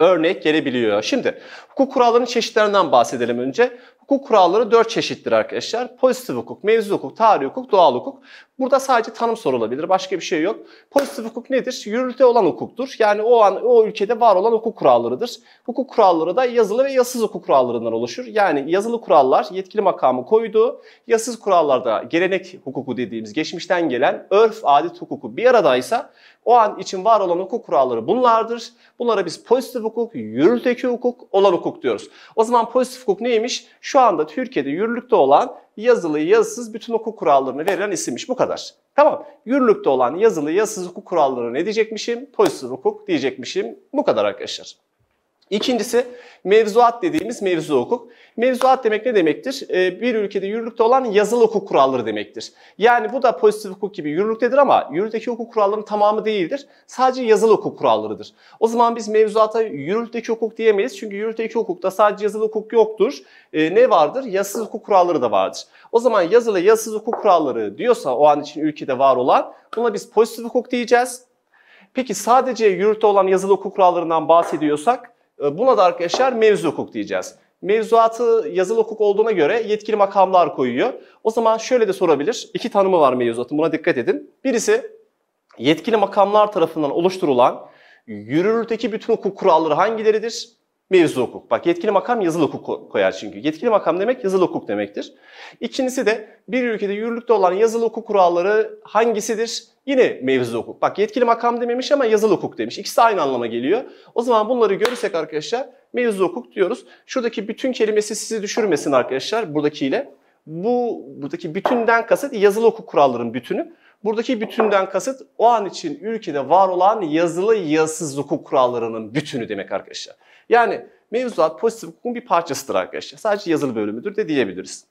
örnek gelebiliyor. Şimdi hukuk kurallarının çeşitlerinden bahsedelim önce. Hukuk kuralları dört çeşittir arkadaşlar. Pozitif hukuk, mevzu hukuk, tarih hukuk, doğal hukuk. Burada sadece tanım sorulabilir. Başka bir şey yok. Pozitif hukuk nedir? Yürürlükte olan hukuktur. Yani o an o ülkede var olan hukuk kurallarıdır. Hukuk kuralları da yazılı ve yasız hukuk kurallarından oluşur. Yani yazılı kurallar yetkili makamı koyduğu, yasız kurallarda gelenek hukuku dediğimiz geçmişten gelen örf, adet hukuku bir aradaysa o an için var olan hukuk kuralları bunlardır. Bunlara biz pozitif hukuk, yürürlükteki hukuk, olan hukuk diyoruz. O zaman pozitif hukuk neymiş? Şu şu anda Türkiye'de yürürlükte olan yazılı yazısız bütün hukuk kurallarını verilen isimmiş. Bu kadar. Tamam. Yürürlükte olan yazılı yazısız hukuk kurallarını ne diyecekmişim? Pozitif hukuk diyecekmişim. Bu kadar arkadaşlar. İkincisi mevzuat dediğimiz mevzu hukuk. Mevzuat demek ne demektir? Ee, bir ülkede yürürlükte olan yazılı hukuk kuralları demektir. Yani bu da pozitif hukuk gibi yürürlüktedir ama yürürlükteki hukuk kurallarının tamamı değildir. Sadece yazılı hukuk kurallarıdır. O zaman biz mevzuata yürürlükteki hukuk diyemeyiz. Çünkü yürürlükteki hukukta sadece yazılı hukuk yoktur. Ee, ne vardır? Yazısız hukuk kuralları da vardır. O zaman yazılı yazısız hukuk kuralları diyorsa o an için ülkede var olan buna biz pozitif hukuk diyeceğiz. Peki sadece yürürlükte olan yazılı hukuk kurallarından bahsediyorsak e, buna da arkadaşlar mevzu hukuk diyeceğiz. Mevzuatı yazılı hukuk olduğuna göre yetkili makamlar koyuyor. O zaman şöyle de sorabilir. İki tanımı var mevzuatın buna dikkat edin. Birisi yetkili makamlar tarafından oluşturulan yürürlükteki bütün hukuk kuralları hangileridir? mevzu hukuk. Bak yetkili makam yazılı hukuk koyar çünkü. Yetkili makam demek yazılı hukuk demektir. İkincisi de bir ülkede yürürlükte olan yazılı hukuk kuralları hangisidir? Yine mevzu hukuk. Bak yetkili makam dememiş ama yazılı hukuk demiş. İkisi aynı anlama geliyor. O zaman bunları görürsek arkadaşlar mevzu hukuk diyoruz. Şuradaki bütün kelimesi sizi düşürmesin arkadaşlar buradakiyle. Bu buradaki bütünden kasıt yazılı hukuk kuralların bütünü. Buradaki bütünden kasıt o an için ülkede var olan yazılı yazısız hukuk kurallarının bütünü demek arkadaşlar. Yani mevzuat pozitif hukukun bir parçasıdır arkadaşlar. Sadece yazılı bölümüdür de diyebiliriz.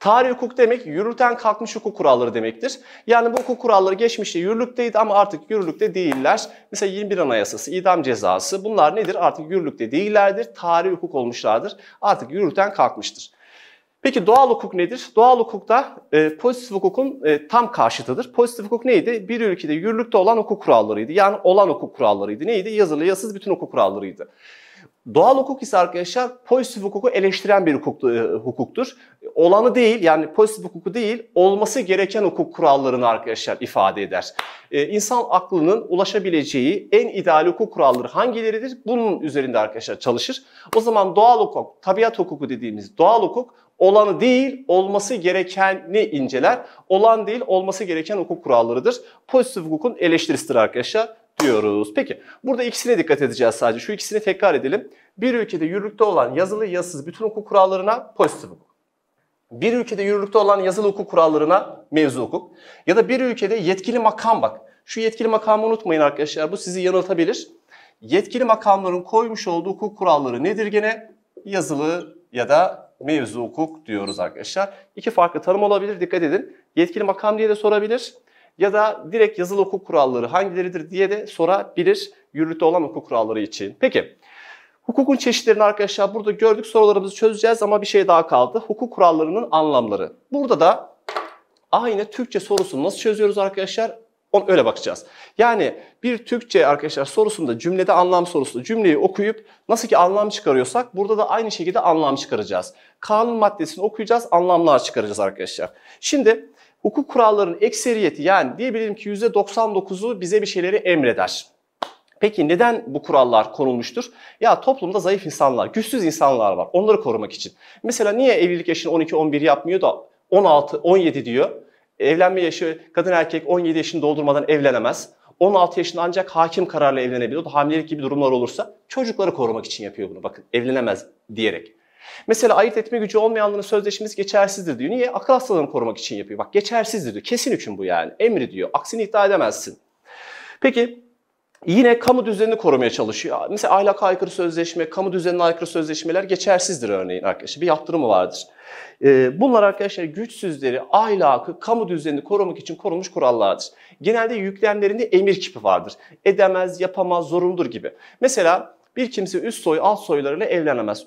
Tarih hukuk demek yürürten kalkmış hukuk kuralları demektir. Yani bu hukuk kuralları geçmişte yürürlükteydi ama artık yürürlükte değiller. Mesela 21 Anayasası, idam cezası bunlar nedir? Artık yürürlükte değillerdir. Tarih hukuk olmuşlardır. Artık yürürten kalkmıştır. Peki doğal hukuk nedir? Doğal hukukta e, pozitif hukukun e, tam karşıtıdır. Pozitif hukuk neydi? Bir ülkede yürürlükte olan hukuk kurallarıydı. Yani olan hukuk kurallarıydı. Neydi? Yazılı, yasız bütün hukuk kurallarıydı. Doğal hukuk ise arkadaşlar pozitif hukuku eleştiren bir hukuk, e, hukuktur. Olanı değil yani pozitif hukuku değil olması gereken hukuk kurallarını arkadaşlar ifade eder. E, insan aklının ulaşabileceği en ideal hukuk kuralları hangileridir? Bunun üzerinde arkadaşlar çalışır. O zaman doğal hukuk, tabiat hukuku dediğimiz doğal hukuk Olanı değil olması gerekeni inceler. Olan değil olması gereken hukuk kurallarıdır. Pozitif hukukun eleştirisidir arkadaşlar diyoruz. Peki burada ikisine dikkat edeceğiz sadece. Şu ikisini tekrar edelim. Bir ülkede yürürlükte olan yazılı yazısız bütün hukuk kurallarına pozitif hukuk. Bir ülkede yürürlükte olan yazılı hukuk kurallarına mevzu hukuk. Ya da bir ülkede yetkili makam bak. Şu yetkili makamı unutmayın arkadaşlar bu sizi yanıltabilir. Yetkili makamların koymuş olduğu hukuk kuralları nedir gene? Yazılı ya da mevzu hukuk diyoruz arkadaşlar. İki farklı tanım olabilir dikkat edin. Yetkili makam diye de sorabilir ya da direkt yazılı hukuk kuralları hangileridir diye de sorabilir yürürlükte olan hukuk kuralları için. Peki hukukun çeşitlerini arkadaşlar burada gördük sorularımızı çözeceğiz ama bir şey daha kaldı. Hukuk kurallarının anlamları. Burada da aynı Türkçe sorusunu nasıl çözüyoruz arkadaşlar? Öyle bakacağız. Yani bir Türkçe arkadaşlar sorusunda cümlede anlam sorusu cümleyi okuyup nasıl ki anlam çıkarıyorsak burada da aynı şekilde anlam çıkaracağız. Kanun maddesini okuyacağız anlamlar çıkaracağız arkadaşlar. Şimdi hukuk kuralların ekseriyeti yani diyebilirim ki %99'u bize bir şeyleri emreder. Peki neden bu kurallar konulmuştur? Ya toplumda zayıf insanlar, güçsüz insanlar var. Onları korumak için. Mesela niye evlilik yaşını 12-11 yapmıyor da 16-17 diyor? Evlenme yaşı kadın erkek 17 yaşını doldurmadan evlenemez. 16 yaşında ancak hakim kararla da Hamilelik gibi durumlar olursa çocukları korumak için yapıyor bunu. Bakın evlenemez diyerek. Mesela ayırt etme gücü olmayanların sözleşmesi geçersizdir diyor. Niye? Akıl hastalığını korumak için yapıyor. Bak geçersizdir diyor. Kesin hüküm bu yani. Emri diyor. Aksini iddia edemezsin. Peki yine kamu düzenini korumaya çalışıyor. Mesela ahlaka aykırı sözleşme, kamu düzenine aykırı sözleşmeler geçersizdir örneğin arkadaşlar. Bir yaptırımı vardır. E, bunlar arkadaşlar güçsüzleri, ahlakı, kamu düzenini korumak için korunmuş kurallardır. Genelde yüklemlerinde emir kipi vardır. Edemez, yapamaz, zorundur gibi. Mesela bir kimse üst soy, alt soylarıyla evlenemez.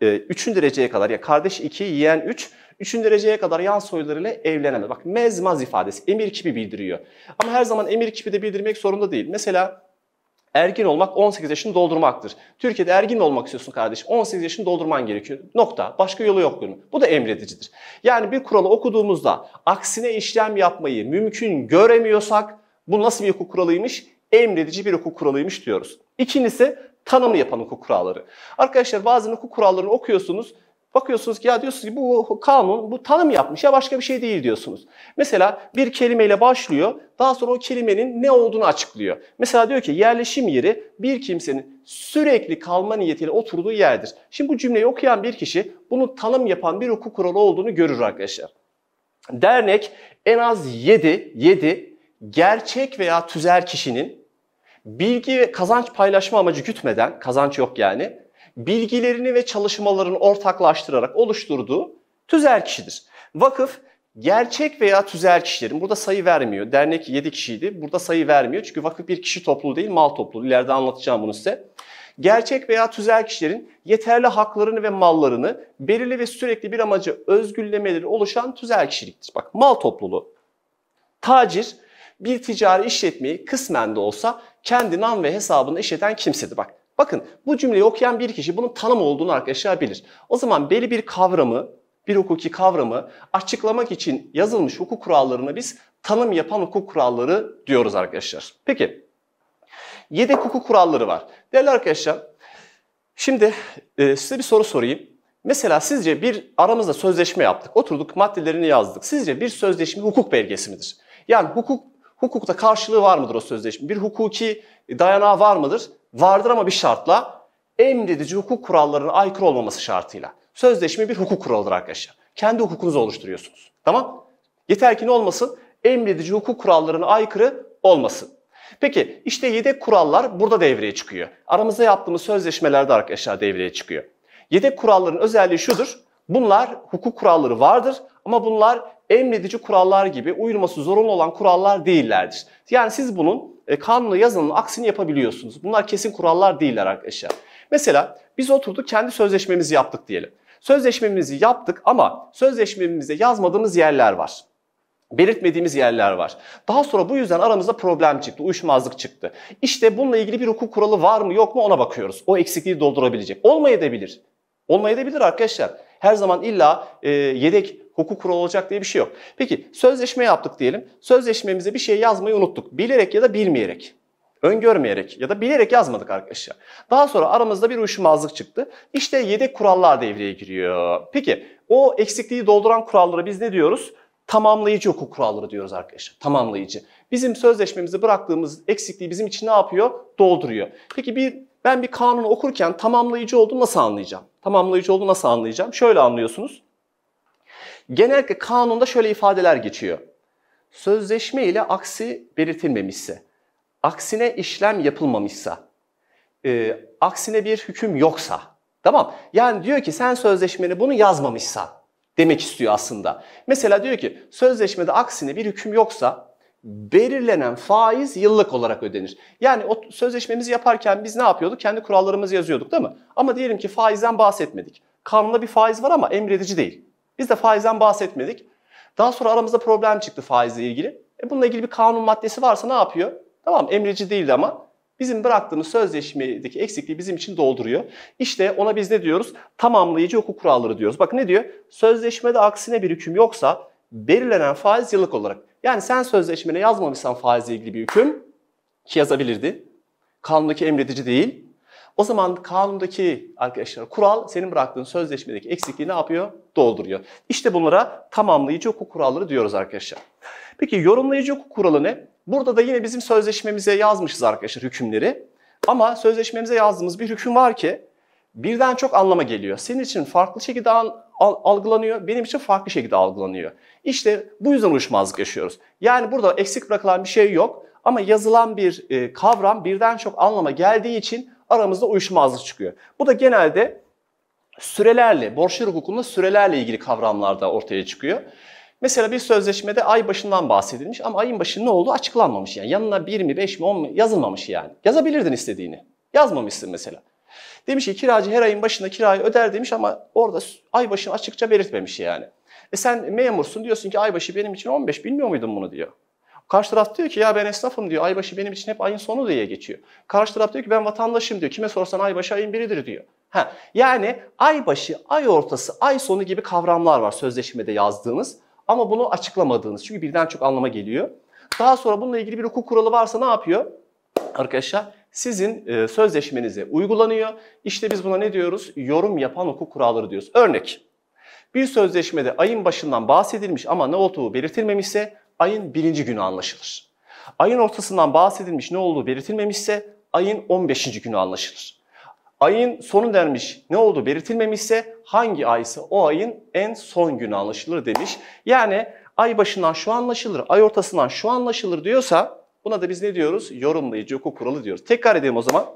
3. E, ee, dereceye kadar ya kardeş 2, yeğen 3, 3. dereceye kadar yan soylarıyla evlenemez. Bak mezmaz ifadesi emir kipi bildiriyor. Ama her zaman emir kipi de bildirmek zorunda değil. Mesela Ergin olmak 18 yaşını doldurmaktır. Türkiye'de ergin mi olmak istiyorsun kardeşim? 18 yaşını doldurman gerekiyor. Nokta. Başka yolu yok bunun. Bu da emredicidir. Yani bir kuralı okuduğumuzda aksine işlem yapmayı mümkün göremiyorsak bu nasıl bir hukuk kuralıymış? Emredici bir hukuk kuralıymış diyoruz. İkincisi tanımı yapan hukuk kuralları. Arkadaşlar bazen hukuk kurallarını okuyorsunuz Bakıyorsunuz ki ya diyorsunuz ki bu kanun bu tanım yapmış ya başka bir şey değil diyorsunuz. Mesela bir kelimeyle başlıyor daha sonra o kelimenin ne olduğunu açıklıyor. Mesela diyor ki yerleşim yeri bir kimsenin sürekli kalma niyetiyle oturduğu yerdir. Şimdi bu cümleyi okuyan bir kişi bunu tanım yapan bir hukuk kuralı olduğunu görür arkadaşlar. Dernek en az 7, 7 gerçek veya tüzel kişinin bilgi ve kazanç paylaşma amacı gütmeden, kazanç yok yani, bilgilerini ve çalışmalarını ortaklaştırarak oluşturduğu tüzel kişidir. Vakıf gerçek veya tüzel kişilerin, burada sayı vermiyor. Dernek 7 kişiydi, burada sayı vermiyor. Çünkü vakıf bir kişi topluluğu değil, mal topluluğu. İleride anlatacağım bunu size. Gerçek veya tüzel kişilerin yeterli haklarını ve mallarını belirli ve sürekli bir amaca özgürlemeleri oluşan tüzel kişiliktir. Bak mal topluluğu. Tacir bir ticari işletmeyi kısmen de olsa kendi nam ve hesabını işleten kimsedir. Bak Bakın bu cümleyi okuyan bir kişi bunun tanım olduğunu arkadaşlar bilir. O zaman belli bir kavramı, bir hukuki kavramı açıklamak için yazılmış hukuk kurallarını biz tanım yapan hukuk kuralları diyoruz arkadaşlar. Peki yedek hukuk kuralları var. Değerli arkadaşlar şimdi e, size bir soru sorayım. Mesela sizce bir aramızda sözleşme yaptık. Oturduk maddelerini yazdık. Sizce bir sözleşme hukuk belgesi midir? Yani hukuk hukukta karşılığı var mıdır o sözleşme? Bir hukuki dayanağı var mıdır? vardır ama bir şartla emredici hukuk kurallarına aykırı olmaması şartıyla. Sözleşme bir hukuk kuralıdır arkadaşlar. Kendi hukukunuzu oluşturuyorsunuz. Tamam? Yeter ki ne olmasın? Emredici hukuk kurallarına aykırı olmasın. Peki işte yedek kurallar burada devreye çıkıyor. Aramızda yaptığımız sözleşmelerde arkadaşlar devreye çıkıyor. Yedek kuralların özelliği şudur. Bunlar hukuk kuralları vardır ama bunlar emredici kurallar gibi uyulması zorunlu olan kurallar değillerdir. Yani siz bunun e, kanuna yazılanın aksini yapabiliyorsunuz. Bunlar kesin kurallar değiller arkadaşlar. Mesela biz oturduk kendi sözleşmemizi yaptık diyelim. Sözleşmemizi yaptık ama sözleşmemize yazmadığımız yerler var belirtmediğimiz yerler var. Daha sonra bu yüzden aramızda problem çıktı, uyuşmazlık çıktı. İşte bununla ilgili bir hukuk kuralı var mı yok mu ona bakıyoruz. O eksikliği doldurabilecek. Olmayabilir. Olmayabilir arkadaşlar. Her zaman illa e, yedek hukuk kuralı olacak diye bir şey yok. Peki sözleşme yaptık diyelim. Sözleşmemize bir şey yazmayı unuttuk. Bilerek ya da bilmeyerek. Öngörmeyerek ya da bilerek yazmadık arkadaşlar. Daha sonra aramızda bir uyuşmazlık çıktı. İşte yedek kurallar devreye giriyor. Peki o eksikliği dolduran kurallara biz ne diyoruz? Tamamlayıcı hukuk kuralları diyoruz arkadaşlar. Tamamlayıcı. Bizim sözleşmemizi bıraktığımız eksikliği bizim için ne yapıyor? Dolduruyor. Peki bir ben bir kanunu okurken tamamlayıcı olduğunu nasıl anlayacağım? Tamamlayıcı olduğunu nasıl anlayacağım? Şöyle anlıyorsunuz. Genellikle kanunda şöyle ifadeler geçiyor. Sözleşme ile aksi belirtilmemişse, aksine işlem yapılmamışsa, e, aksine bir hüküm yoksa, tamam Yani diyor ki sen sözleşmeni bunu yazmamışsa demek istiyor aslında. Mesela diyor ki sözleşmede aksine bir hüküm yoksa belirlenen faiz yıllık olarak ödenir. Yani o sözleşmemizi yaparken biz ne yapıyorduk? Kendi kurallarımızı yazıyorduk değil mi? Ama diyelim ki faizden bahsetmedik. Kanunda bir faiz var ama emredici değil. Biz de faizden bahsetmedik. Daha sonra aramızda problem çıktı faizle ilgili. E bununla ilgili bir kanun maddesi varsa ne yapıyor? Tamam emrici değildi ama bizim bıraktığımız sözleşmedeki eksikliği bizim için dolduruyor. İşte ona biz ne diyoruz? Tamamlayıcı hukuk kuralları diyoruz. Bakın ne diyor? Sözleşmede aksine bir hüküm yoksa belirlenen faiz yıllık olarak. Yani sen sözleşmene yazmamışsan faizle ilgili bir hüküm ki yazabilirdi. Kanundaki emredici değil. O zaman kanundaki arkadaşlar kural senin bıraktığın sözleşmedeki eksikliği ne yapıyor? Dolduruyor. İşte bunlara tamamlayıcı hukuk kuralları diyoruz arkadaşlar. Peki yorumlayıcı hukuk kuralı ne? Burada da yine bizim sözleşmemize yazmışız arkadaşlar hükümleri. Ama sözleşmemize yazdığımız bir hüküm var ki birden çok anlama geliyor. Senin için farklı şekilde algılanıyor, benim için farklı şekilde algılanıyor. İşte bu yüzden uyuşmazlık yaşıyoruz. Yani burada eksik bırakılan bir şey yok ama yazılan bir e, kavram birden çok anlama geldiği için aramızda uyuşmazlık çıkıyor. Bu da genelde sürelerle, borçlar hukukunda sürelerle ilgili kavramlarda ortaya çıkıyor. Mesela bir sözleşmede ay başından bahsedilmiş ama ayın başı ne oldu açıklanmamış. Yani yanına 1 mi 5 mi 10 mu yazılmamış yani. Yazabilirdin istediğini. Yazmamışsın mesela. Demiş ki kiracı her ayın başında kirayı öder demiş ama orada ay başını açıkça belirtmemiş yani. E sen memursun diyorsun ki ay başı benim için 15 bilmiyor muydun bunu diyor. Karşı taraf diyor ki ya ben esnafım diyor. Aybaşı benim için hep ayın sonu diye geçiyor. Karşı taraf diyor ki ben vatandaşım diyor. Kime sorsan aybaşı ayın biridir diyor. Ha, yani aybaşı ay ortası, ay sonu gibi kavramlar var sözleşmede yazdığınız ama bunu açıklamadığınız. Çünkü birden çok anlama geliyor. Daha sonra bununla ilgili bir hukuk kuralı varsa ne yapıyor? Arkadaşlar sizin e, sözleşmenize uygulanıyor. İşte biz buna ne diyoruz? Yorum yapan hukuk kuralları diyoruz. Örnek. Bir sözleşmede ayın başından bahsedilmiş ama ne olduğu belirtilmemişse ayın birinci günü anlaşılır. Ayın ortasından bahsedilmiş ne olduğu belirtilmemişse ayın 15. günü anlaşılır. Ayın sonu denmiş ne olduğu belirtilmemişse hangi ay ise o ayın en son günü anlaşılır demiş. Yani ay başından şu anlaşılır, ay ortasından şu anlaşılır diyorsa buna da biz ne diyoruz? Yorumlayıcı hukuk kuralı diyoruz. Tekrar edeyim o zaman.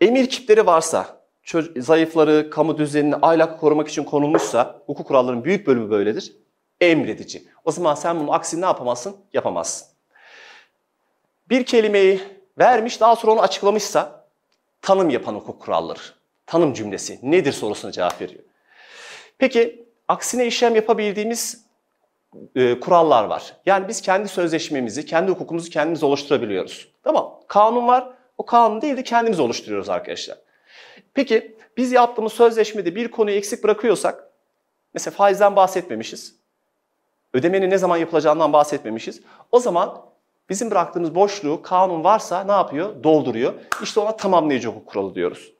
Emir kipleri varsa, zayıfları, kamu düzenini, aylak korumak için konulmuşsa, hukuk kurallarının büyük bölümü böyledir emredici. O zaman sen bunun aksini ne yapamazsın? Yapamazsın. Bir kelimeyi vermiş daha sonra onu açıklamışsa tanım yapan hukuk kuralları, tanım cümlesi nedir sorusuna cevap veriyor. Peki aksine işlem yapabildiğimiz e, kurallar var. Yani biz kendi sözleşmemizi, kendi hukukumuzu kendimiz oluşturabiliyoruz. Tamam kanun var o kanun değil de kendimiz oluşturuyoruz arkadaşlar. Peki biz yaptığımız sözleşmede bir konuyu eksik bırakıyorsak, mesela faizden bahsetmemişiz ödemenin ne zaman yapılacağından bahsetmemişiz. O zaman bizim bıraktığımız boşluğu kanun varsa ne yapıyor? Dolduruyor. İşte ona tamamlayıcı hukuk kuralı diyoruz.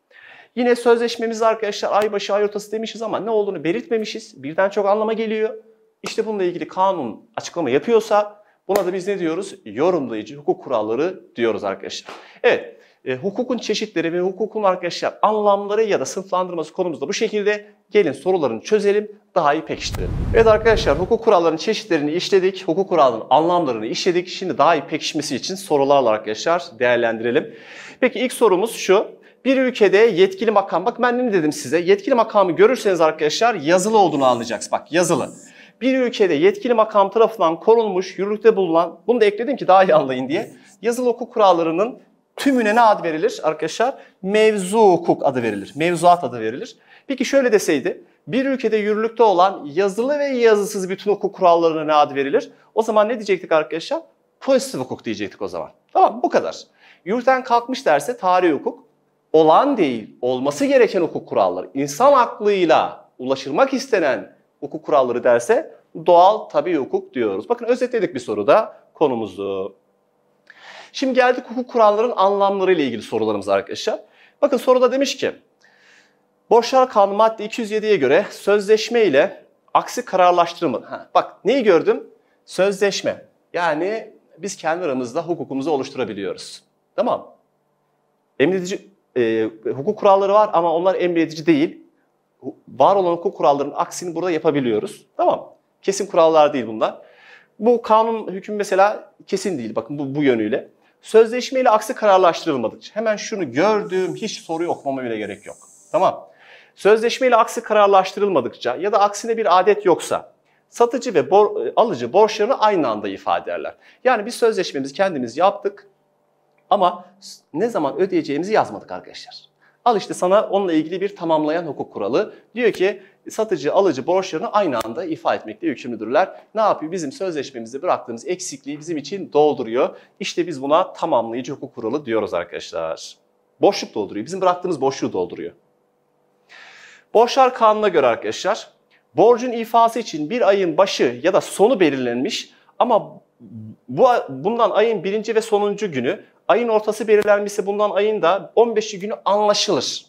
Yine sözleşmemizde arkadaşlar ay başı ay ortası demişiz ama ne olduğunu belirtmemişiz. Birden çok anlama geliyor. İşte bununla ilgili kanun açıklama yapıyorsa buna da biz ne diyoruz? Yorumlayıcı hukuk kuralları diyoruz arkadaşlar. Evet e, hukukun çeşitleri ve hukukun arkadaşlar anlamları ya da sınıflandırması konumuzda bu şekilde. Gelin sorularını çözelim, daha iyi pekiştirelim. Evet arkadaşlar hukuk kurallarının çeşitlerini işledik, hukuk kurallarının anlamlarını işledik. Şimdi daha iyi pekişmesi için sorularla arkadaşlar değerlendirelim. Peki ilk sorumuz şu. Bir ülkede yetkili makam, bak ben ne dedim size? Yetkili makamı görürseniz arkadaşlar yazılı olduğunu anlayacaksınız. Bak yazılı bir ülkede yetkili makam tarafından korunmuş, yürürlükte bulunan, bunu da ekledim ki daha iyi anlayın diye, yazılı hukuk kurallarının tümüne ne ad verilir arkadaşlar? Mevzu hukuk adı verilir. Mevzuat adı verilir. Peki şöyle deseydi. Bir ülkede yürürlükte olan yazılı ve yazısız bütün hukuk kurallarına ne ad verilir? O zaman ne diyecektik arkadaşlar? Pozitif hukuk diyecektik o zaman. Tamam bu kadar. Yürürten kalkmış derse tarih hukuk olan değil, olması gereken hukuk kuralları, insan aklıyla ulaşılmak istenen hukuk kuralları derse doğal tabi hukuk diyoruz. Bakın özetledik bir soruda konumuzu. Şimdi geldik hukuk kuralların anlamları ile ilgili sorularımız arkadaşlar. Bakın soruda demiş ki Borçlar Kanunu madde 207'ye göre sözleşme ile aksi kararlaştırma. Ha, bak neyi gördüm? Sözleşme. Yani biz kendi aramızda hukukumuzu oluşturabiliyoruz. Tamam. Emredici e, hukuk kuralları var ama onlar emredici değil. Var olan hukuk kurallarının aksini burada yapabiliyoruz. Tamam. Kesin kurallar değil bunlar. Bu kanun hüküm mesela kesin değil. Bakın bu, bu yönüyle. Sözleşmeyle aksi kararlaştırılmadıkça hemen şunu gördüm hiç soruyu okumama bile gerek yok. Tamam. Sözleşmeyle aksi kararlaştırılmadıkça ya da aksine bir adet yoksa satıcı ve bor, e, alıcı borçlarını aynı anda ifade ederler. Yani bir sözleşmemizi kendimiz yaptık ama ne zaman ödeyeceğimizi yazmadık arkadaşlar. Al işte sana onunla ilgili bir tamamlayan hukuk kuralı. Diyor ki satıcı, alıcı borçlarını aynı anda ifa etmekle yükümlüdürler. Ne yapıyor? Bizim sözleşmemizde bıraktığımız eksikliği bizim için dolduruyor. İşte biz buna tamamlayıcı hukuk kuralı diyoruz arkadaşlar. Boşluk dolduruyor. Bizim bıraktığımız boşluğu dolduruyor. Borçlar kanuna göre arkadaşlar borcun ifası için bir ayın başı ya da sonu belirlenmiş ama bu bundan ayın birinci ve sonuncu günü ayın ortası belirlenmişse bundan ayın da 15. günü anlaşılır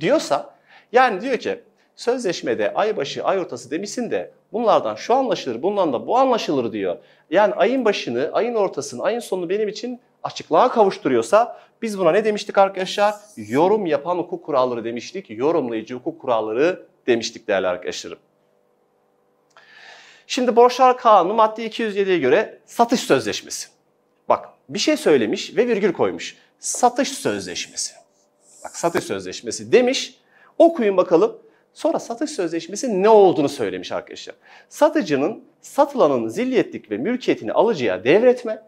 diyorsa yani diyor ki sözleşmede ay başı ay ortası demişsin de bunlardan şu anlaşılır bundan da bu anlaşılır diyor. Yani ayın başını ayın ortasını ayın sonunu benim için açıklığa kavuşturuyorsa biz buna ne demiştik arkadaşlar? Yorum yapan hukuk kuralları demiştik. Yorumlayıcı hukuk kuralları demiştik değerli arkadaşlarım. Şimdi borçlar kanunu madde 207'ye göre satış sözleşmesi bir şey söylemiş ve virgül koymuş. Satış sözleşmesi. Bak satış sözleşmesi demiş. Okuyun bakalım. Sonra satış sözleşmesi ne olduğunu söylemiş arkadaşlar. Satıcının satılanın zilliyetlik ve mülkiyetini alıcıya devretme,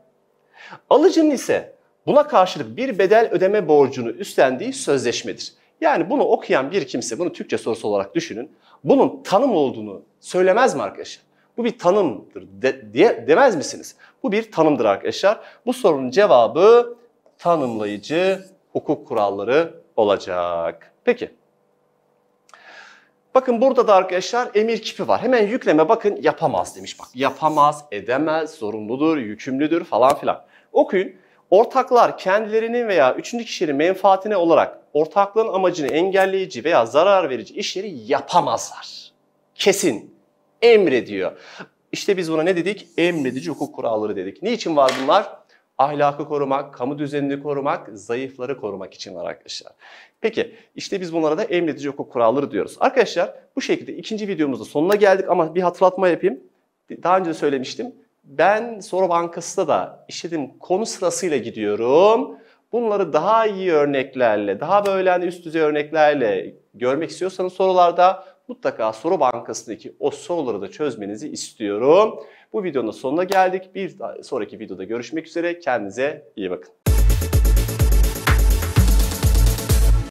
alıcının ise buna karşılık bir bedel ödeme borcunu üstlendiği sözleşmedir. Yani bunu okuyan bir kimse, bunu Türkçe sorusu olarak düşünün, bunun tanım olduğunu söylemez mi arkadaşlar? Bu bir tanımdır de, diye demez misiniz? Bu bir tanımdır arkadaşlar. Bu sorunun cevabı tanımlayıcı hukuk kuralları olacak. Peki. Bakın burada da arkadaşlar emir kipi var. Hemen yükleme bakın yapamaz demiş. Bak yapamaz, edemez, zorunludur, yükümlüdür falan filan. Okuyun. Ortaklar kendilerinin veya üçüncü kişinin menfaatine olarak ortaklığın amacını engelleyici veya zarar verici işleri yapamazlar. Kesin emrediyor. İşte biz buna ne dedik? Emredici hukuk kuralları dedik. Niçin var bunlar? Ahlakı korumak, kamu düzenini korumak, zayıfları korumak için var arkadaşlar. Peki işte biz bunlara da emredici hukuk kuralları diyoruz. Arkadaşlar bu şekilde ikinci videomuzda sonuna geldik ama bir hatırlatma yapayım. Daha önce de söylemiştim. Ben soru bankasında da işlediğim konu sırasıyla gidiyorum. Bunları daha iyi örneklerle, daha böyle hani üst düzey örneklerle görmek istiyorsanız sorularda mutlaka soru bankasındaki o soruları da çözmenizi istiyorum. Bu videonun sonuna geldik. Bir sonraki videoda görüşmek üzere. Kendinize iyi bakın.